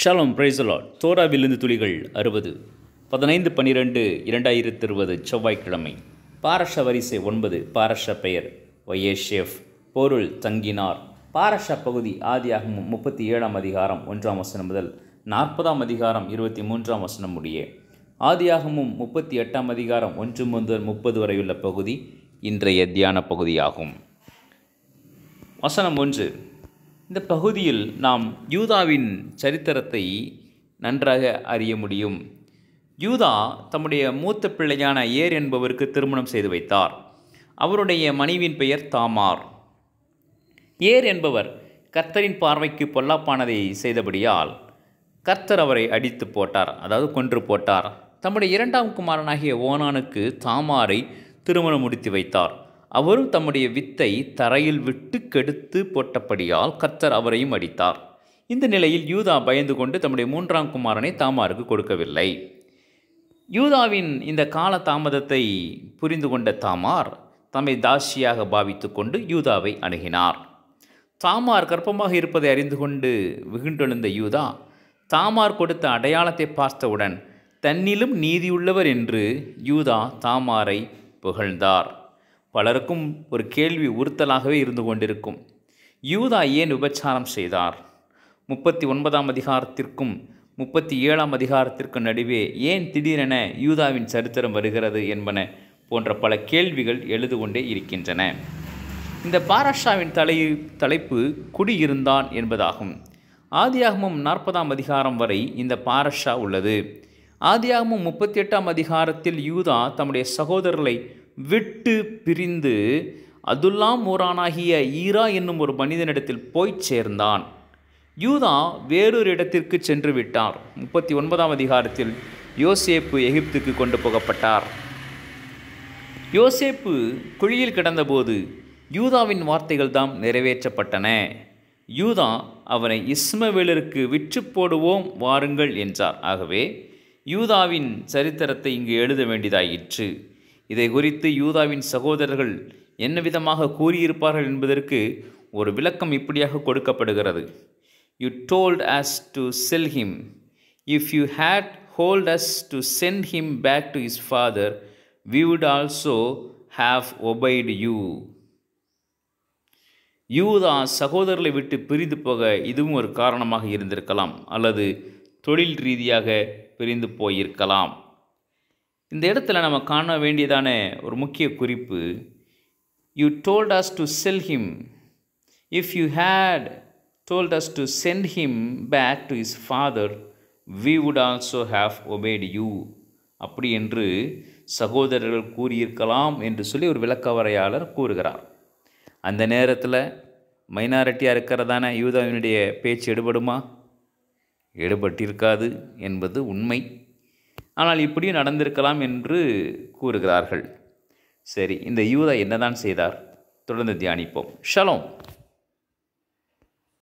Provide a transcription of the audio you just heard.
ஷலம் Torah விழுந்து துளிகள் அறுபது பதினைந்து பன்னிரெண்டு இரண்டாயிரத்தி இருபது செவ்வாய்க்கிழமை பாரஷ வரிசை ஒன்பது பாரஷ பெயர் ஒய்ஏஷேஃப் பொருள் தங்கினார் பாரஷ பகுதி ஆதியாகமும் முப்பத்தி ஏழாம் அதிகாரம் ஒன்றாம் வசனம் முதல் நாற்பதாம் அதிகாரம் இருபத்தி மூன்றாம் வசனம் முடிய ஆதியாகமும் முப்பத்தி எட்டாம் அதிகாரம் ஒன்று முதல் முப்பது வரையுள்ள பகுதி இன்றைய தியான பகுதியாகும் வசனம் ஒன்று இந்த பகுதியில் நாம் யூதாவின் சரித்திரத்தை நன்றாக அறிய முடியும் யூதா தம்முடைய மூத்த பிள்ளையான ஏர் என்பவருக்கு திருமணம் செய்து வைத்தார் அவருடைய மனைவியின் பெயர் தாமார் ஏர் என்பவர் கர்த்தரின் பார்வைக்கு பொல்லாப்பானதை செய்தபடியால் கர்த்தர் அவரை அடித்து போட்டார் அதாவது கொன்று போட்டார் தம்முடைய இரண்டாம் குமாரனாகிய ஓனானுக்கு தாமாரை திருமணம் முடித்து வைத்தார் அவரும் தம்முடைய வித்தை தரையில் விட்டு கெடுத்து போட்டபடியால் கத்தர் அவரையும் அடித்தார் இந்த நிலையில் யூதா பயந்து கொண்டு தம்முடைய மூன்றாம் குமாரனை தாமாருக்கு கொடுக்கவில்லை யூதாவின் இந்த கால தாமதத்தை புரிந்து கொண்ட தாமார் தம்மை தாசியாக பாவித்து கொண்டு யூதாவை அணுகினார் தாமார் கற்பமாக இருப்பதை அறிந்து கொண்டு வெகுண்டெழுந்த யூதா தாமார் கொடுத்த அடையாளத்தை பார்த்தவுடன் தன்னிலும் நீதியுள்ளவர் என்று யூதா தாமாரை புகழ்ந்தார் பலருக்கும் ஒரு கேள்வி உறுத்தலாகவே இருந்து கொண்டிருக்கும் யூதா ஏன் விபச்சாரம் செய்தார் முப்பத்தி ஒன்பதாம் அதிகாரத்திற்கும் முப்பத்தி ஏழாம் அதிகாரத்திற்கும் நடுவே ஏன் திடீரென யூதாவின் சரித்திரம் வருகிறது என்பன போன்ற பல கேள்விகள் எழுது கொண்டே இருக்கின்றன இந்த பாராஷாவின் தலை தலைப்பு குடியிருந்தான் என்பதாகும் ஆதியாகமும் நாற்பதாம் அதிகாரம் வரை இந்த பாரஷா உள்ளது ஆதியாகமும் முப்பத்தி எட்டாம் அதிகாரத்தில் யூதா தம்முடைய சகோதரர்களை விட்டு பிரிந்து அதுல்லாம் ஊரானாகிய ஈரா என்னும் ஒரு மனிதனிடத்தில் போய் சேர்ந்தான் யூதா வேறொரு இடத்திற்கு சென்று விட்டார் முப்பத்தி ஒன்பதாம் அதிகாரத்தில் யோசேப்பு எகிப்துக்கு கொண்டு போகப்பட்டார் யோசேப்பு குழியில் கிடந்தபோது யூதாவின் வார்த்தைகள் தாம் நிறைவேற்றப்பட்டன யூதா அவனை இஸ்மவேலருக்கு விற்று போடுவோம் வாருங்கள் என்றார் ஆகவே யூதாவின் சரித்திரத்தை இங்கு எழுத வேண்டியதாயிற்று இதை குறித்து யூதாவின் சகோதரர்கள் என்ன விதமாக கூறியிருப்பார்கள் என்பதற்கு ஒரு விளக்கம் இப்படியாக கொடுக்கப்படுகிறது you told us to tell him if you had told us to send him back to his father we would also have obeyed you யூதா சகோதரர்களை விட்டு பிரிந்து போக இதுவும் ஒரு காரணமாக இருந்திருக்கலாம் அல்லது தொழில் ரீதியாக பிரிந்து போயிருக்கலாம் இந்த இடத்துல நம்ம காண வேண்டியதான ஒரு முக்கிய குறிப்பு you told us to tell him if you had told us to send him back to his father we would also have obeyed you அப்படி என்று சகோதரர்கள் கூறியிருக்கலாம் என்று சொல்லி ஒரு விளக்கவரையாளர் கூறுகிறார் அந்த நேரத்தில் மைனாரிட்டியாக இருக்கிறதான யூதாவினுடைய பேச்சு எடுபடுமா எடுபட்டிருக்காது என்பது உண்மை ஆனால் இப்படியும் நடந்திருக்கலாம் என்று கூறுகிறார்கள் சரி இந்த யூதா என்னதான் செய்தார் தொடர்ந்து தியானிப்போம் ஷலோம்